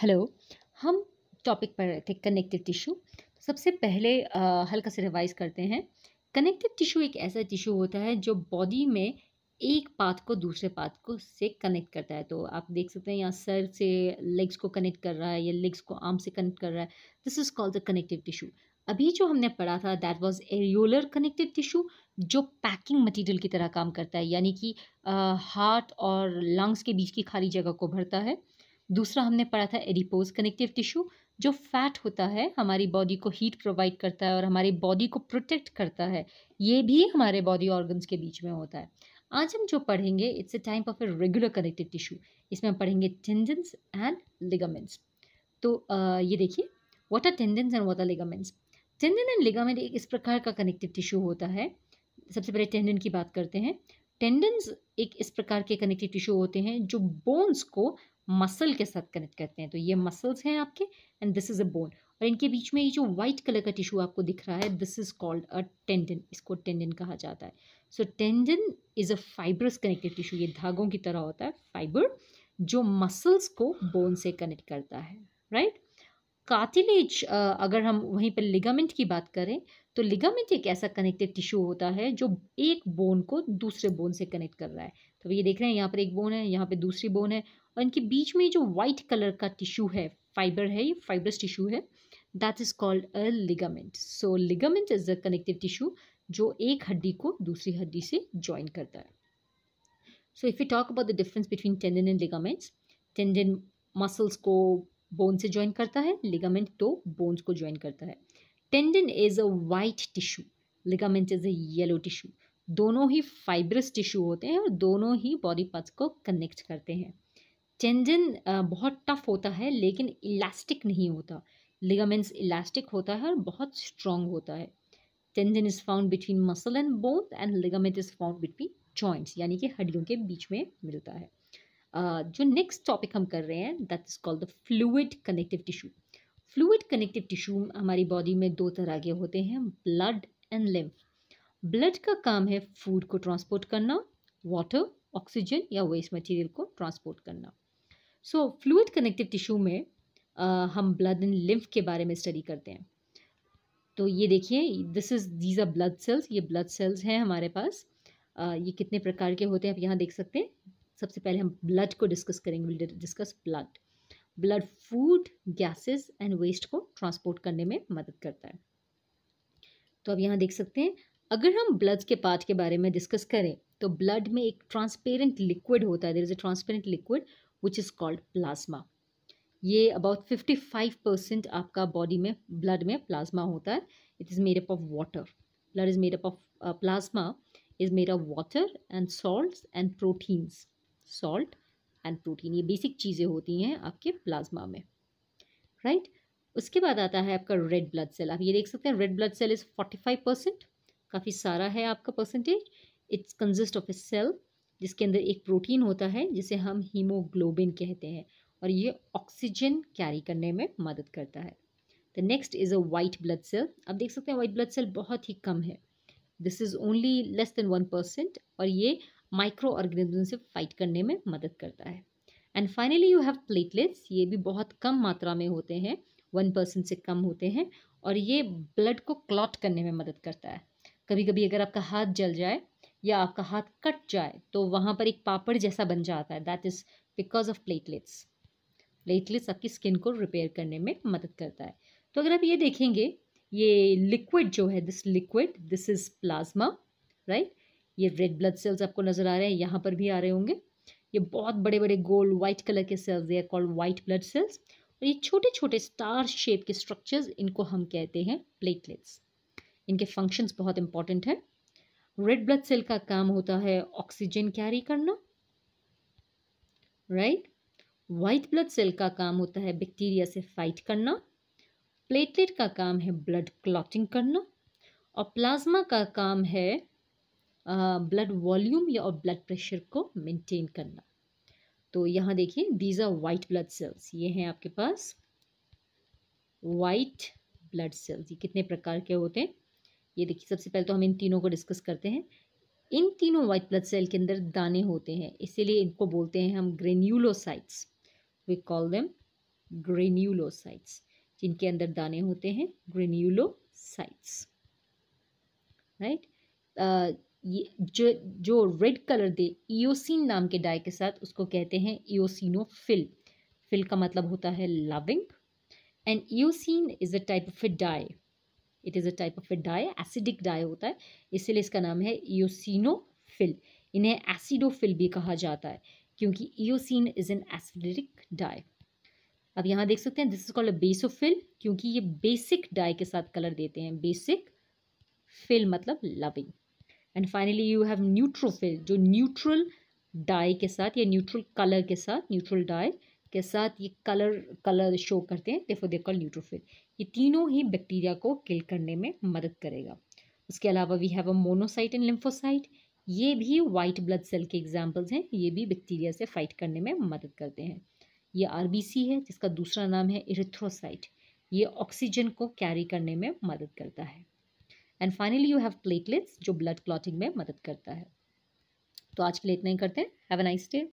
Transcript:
Hello हम topic पर थे कनेक्टिव टिश्यू सबसे पहले हल्का से रिवाइज करते हैं कनेक्टिव टिश्यू एक ऐसा टिश्यू होता है जो बॉडी में एक पाथ को दूसरे पाथ को से कनेक्ट करता है तो आप देख सकते हैं यहाँ सर से लेग्स को कनेक्ट कर रहा है या लेग्स को आर्म से कनेक्ट कर रहा है this is called the connective tissue अभी जो हमने पढ़ा था that was areolar connective tissue जो पैकिंग मटेरियल की तरह काम करता है यानी कि हार्ट और लंग्स के बीच की खाली जगह को भरता है दूसरा हमने पढ़ा था एडिपोज कनेक्टिव टिश्यू जो फैट होता है हमारी बॉडी को हीट प्रोवाइड करता है और हमारी बॉडी को प्रोटेक्ट करता है ये भी हमारे बॉडी ऑर्गन्स के बीच में होता है आज हम जो पढ़ेंगे it's a type of a regular connective tissue इसमें हम पढ़ेंगे टेंडन्स एंड लिगामेंट्स तो आ, ये देखिए what are tendons and what are ligaments tendon and ligament एक इस प्रकार का कनेक्टिव टिश्यू होता है सबसे पहले टेंडन की बात करते हैं टेंडन्स एक इस प्रकार के कनेक्टिव टिश्यू होते हैं जो बोन्स को मसल के साथ कनेक्ट करते हैं तो ये मसल्स हैं आपके and this is a bone और इनके बीच में ये जो व्हाइट कलर का टिश्यू आपको दिख रहा है this is called a tendon इसको टेंडन कहा जाता है so tendon is a fibrous connected tissue ये धागों की तरह होता है फाइबर जो मसल्स को बोन से कनेक्ट करता है राइट right? कार्टिलेज अगर हम वहीं पर लिगामेंट की बात करें तो लिगामेंट एक ऐसा कनेक्टेड टिश्यू होता है जो एक बोन को दूसरे बोन से कनेक्ट कर रहा है तो ये देख रहे हैं यहाँ पर एक बोन है यहाँ पे दूसरी बोन है और इनके बीच में जो वाइट कलर का टिश्यू है फाइबर है ये फाइबरस टिश्यू है that is called a ligament so ligament is the connective tissue जो एक हड्डी को दूसरी हड्डी से ज्वाइन करता है so if you talk about the difference between tendon and ligaments tendon muscles को बोन से ज्वाइन करता है लिगामेंट तो बोन्स को ज्वाइन करता है tendon is a white tissue ligament is a yellow tissue दोनों ही फाइबरस टिश्यू होते हैं और दोनों ही बॉडी पार्ट्स को कनेक्ट करते हैं टेंडन बहुत टफ होता है लेकिन इलास्टिक नहीं होता लिगामेंट्स इलास्टिक होता है और बहुत स्ट्रॉन्ग होता है tendon is found between muscle and bone and ligament is found between joints यानी कि हड्डियों के बीच में मिलता है जो नेक्स्ट टॉपिक हम कर रहे हैं that is called the fluid connective tissue fluid connective tissue हमारी बॉडी में दो तरह के होते हैं ब्लड एंड लिम्फ ब्लड का काम है फूड को ट्रांसपोर्ट करना वाटर ऑक्सीजन या वेस्ट मटेरियल को ट्रांसपोर्ट करना सो फ्लूड कनेक्टिव टिश्यू में आ, हम ब्लड एंड लिम्फ के बारे में स्टडी करते हैं तो ये देखिए this is these are blood cells ये ब्लड सेल्स हैं हमारे पास आ, ये कितने प्रकार के होते हैं आप यहाँ देख सकते हैं सबसे पहले हम ब्लड को डिस्कस करेंगे will discuss blood blood food gases and waste को ट्रांसपोर्ट करने में मदद करता है तो अब यहाँ देख सकते हैं अगर हम ब्लड के पार्ट के बारे में डिस्कस करें तो ब्लड में एक ट्रांसपेरेंट लिक्विड होता है there is a transparent liquid which is called plasma ये अबाउट फिफ्टी फाइव परसेंट आपका बॉडी में ब्लड में प्लाज्मा होता है it is made up of water blood is made up of plasma is made of water and salt and proteins salt and protein ये basic चीज़ें होती हैं आपके प्लाज्मा में राइट right? उसके बाद आता है आपका रेड ब्लड सेल आप ये देख सकते हैं red blood cell is forty five percent काफ़ी सारा है आपका percentage it's consist of a cell जिसके अंदर एक प्रोटीन होता है जिसे हम हीमोग्लोबिन कहते हैं और ये ऑक्सीजन कैरी करने में मदद करता है the next is a white blood cell आप देख सकते हैं वाइट ब्लड सेल बहुत ही कम है this is only less than one percent और ये माइक्रो ऑर्गेनिज्म से फाइट करने में मदद करता है and finally you have platelets ये भी बहुत कम मात्रा में होते हैं वन परसेंट से कम होते हैं और ये ब्लड को क्लॉट करने में मदद करता है कभी कभी अगर आपका हाथ जल जाए या आपका हाथ कट जाए तो वहाँ पर एक पापड़ जैसा बन जाता है that is because of platelets platelets आपकी स्किन को रिपेयर करने में मदद करता है तो अगर आप ये देखेंगे ये लिक्विड जो है this liquid this is plasma right ये रेड ब्लड सेल्स आपको नज़र आ रहे हैं यहाँ पर भी आ रहे होंगे ये बहुत बड़े बड़े गोल वाइट कलर के cells they called white blood cells और ये छोटे छोटे स्टार शेप के स्ट्रक्चर्स इनको हम कहते हैं प्लेटलेट्स इनके फंक्शंस बहुत इंपॉर्टेंट हैं रेड ब्लड सेल का काम होता है ऑक्सीजन कैरी करना राइट व्हाइट ब्लड सेल का काम होता है बैक्टीरिया से फाइट करना प्लेटलेट का काम है ब्लड क्लॉटिंग करना और प्लाज्मा का काम है ब्लड वॉल्यूम या और ब्लड प्रेशर को मेंटेन करना तो यहाँ देखिए these are white blood cells ये हैं आपके पास वाइट ब्लड सेल्स ये कितने प्रकार के होते हैं ये देखिए सबसे पहले तो हम इन तीनों को डिस्कस करते हैं इन तीनों व्हाइट ब्लड सेल के अंदर दाने होते हैं इसीलिए इनको बोलते हैं हम granulocytes we call them granulocytes जिनके अंदर दाने होते हैं ग्रेन्यूलोसाइट्स राइट right? ये जो जो रेड कलर दे ईओसिन नाम के डाई के साथ उसको कहते हैं ईओसिनोफिल फिल का मतलब होता है loving and eosin is a type of a dye it is a type of a dye acidic dye होता है इसलिए इसका नाम है ईसिनोफिल इन्हें एसिडोफिल भी कहा जाता है क्योंकि eosin is an acidic dye अब यहाँ देख सकते हैं this is called a basophil क्योंकि ये बेसिक डाई के साथ कलर देते हैं बेसिक फिल मतलब loving and finally you have neutrophil जो न्यूट्रल डाई के साथ या न्यूट्रल कलर के साथ न्यूट्रल डाई के साथ ये कलर कलर शो करते हैं देखो देखो न्यूट्रोफिल ये तीनों ही बैक्टीरिया को किल करने में मदद करेगा उसके अलावा we have a monocyte and lymphocyte ये भी वाइट ब्लड सेल के एग्जाम्पल्स हैं ये भी बैक्टीरिया से फाइट करने में मदद करते हैं ये आर है जिसका दूसरा नाम है इरिथ्रोसाइट ये ऑक्सीजन को कैरी करने में मदद करता है and finally you have platelets जो ब्लड क्लॉटिंग में मदद करता है तो आज के लिए इतना ही करते हैं हैव अ नाइस डे